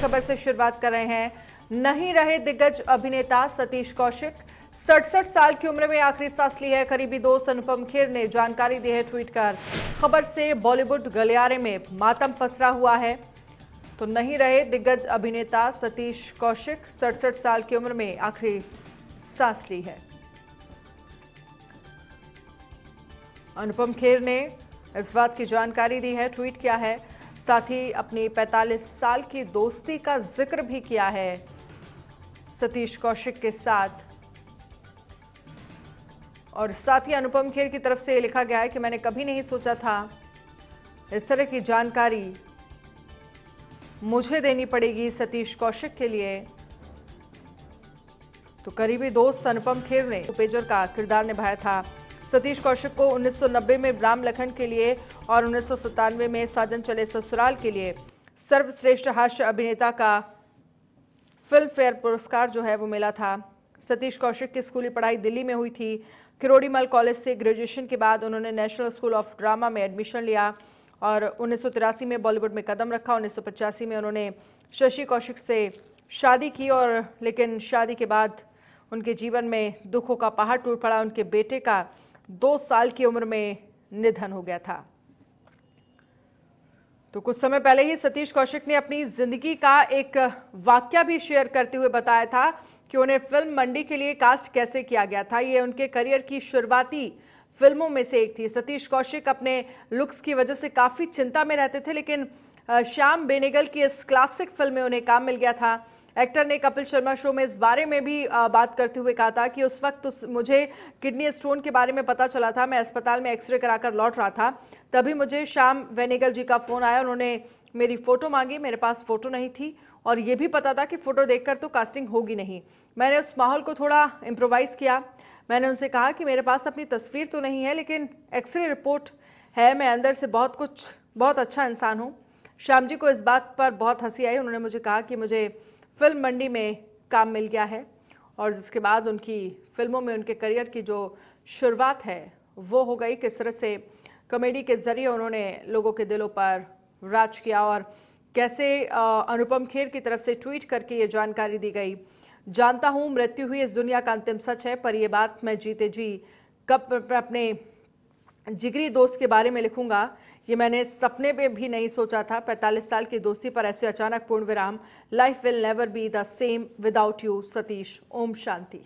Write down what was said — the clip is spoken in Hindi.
खबर से शुरुआत कर रहे हैं नहीं रहे दिग्गज अभिनेता सतीश कौशिक सड़सठ साल की उम्र में आखिरी सांस ली है करीबी दोस्त अनुपम खेर ने जानकारी दी है ट्वीट कर खबर से बॉलीवुड गलियारे में मातम पसरा हुआ है तो नहीं रहे दिग्गज अभिनेता सतीश कौशिक सड़सठ साल की उम्र में आखिरी सांस ली है अनुपम खेर ने इस बात की जानकारी दी है ट्वीट किया है साथ ही अपनी 45 साल की दोस्ती का जिक्र भी किया है सतीश कौशिक के साथ और साथ ही अनुपम खेर की तरफ से ये लिखा गया है कि मैंने कभी नहीं सोचा था इस तरह की जानकारी मुझे देनी पड़ेगी सतीश कौशिक के लिए तो करीबी दोस्त अनुपम खेर ने पेजर का किरदार निभाया था सतीश कौशिक को 1990 में राम लखन के लिए और उन्नीस में साजन चले ससुराल के लिए सर्वश्रेष्ठ हास्य अभिनेता का फिल्म फेयर पुरस्कार जो है वो मिला था सतीश कौशिक की स्कूली पढ़ाई दिल्ली में हुई थी किरोड़ीमल कॉलेज से ग्रेजुएशन के बाद उन्होंने नेशनल स्कूल ऑफ ड्रामा में एडमिशन लिया और उन्नीस में बॉलीवुड में कदम रखा उन्नीस में उन्होंने शशि कौशिक से शादी की और लेकिन शादी के बाद उनके जीवन में दुखों का पहाड़ टूट पड़ा उनके बेटे का दो साल की उम्र में निधन हो गया था तो कुछ समय पहले ही सतीश कौशिक ने अपनी जिंदगी का एक वाक्य भी शेयर करते हुए बताया था कि उन्हें फिल्म मंडी के लिए कास्ट कैसे किया गया था यह उनके करियर की शुरुआती फिल्मों में से एक थी सतीश कौशिक अपने लुक्स की वजह से काफी चिंता में रहते थे लेकिन श्याम बेनेगल की इस क्लासिक फिल्म में उन्हें काम मिल गया था एक्टर ने कपिल शर्मा शो में इस बारे में भी बात करते हुए कहा था कि उस वक्त उस मुझे किडनी स्टोन के बारे में पता चला था मैं अस्पताल में एक्सरे कराकर लौट रहा था तभी मुझे श्याम वेनेगल जी का फ़ोन आया उन्होंने मेरी फ़ोटो मांगी मेरे पास फ़ोटो नहीं थी और ये भी पता था कि फ़ोटो देखकर तो कास्टिंग होगी नहीं मैंने उस माहौल को थोड़ा इम्प्रोवाइज़ किया मैंने उनसे कहा कि मेरे पास अपनी तस्वीर तो नहीं है लेकिन एक्सरे रिपोर्ट है मैं अंदर से बहुत कुछ बहुत अच्छा इंसान हूँ श्याम जी को इस बात पर बहुत हंसी आई उन्होंने मुझे कहा कि मुझे फिल्म मंडी में काम मिल गया है और जिसके बाद उनकी फिल्मों में उनके करियर की जो शुरुआत है वो हो गई किस तरह से कॉमेडी के ज़रिए उन्होंने लोगों के दिलों पर राज किया और कैसे अनुपम खेर की तरफ से ट्वीट करके ये जानकारी दी गई जानता हूँ मृत्यु हुई इस दुनिया का अंतिम सच है पर यह बात मैं जीते जी कब अपने जिगरी दोस्त के बारे में लिखूंगा ये मैंने सपने में भी नहीं सोचा था 45 साल की दोस्ती पर ऐसे अचानक पूर्ण विराम life will never be the same without you Satish ओम शांति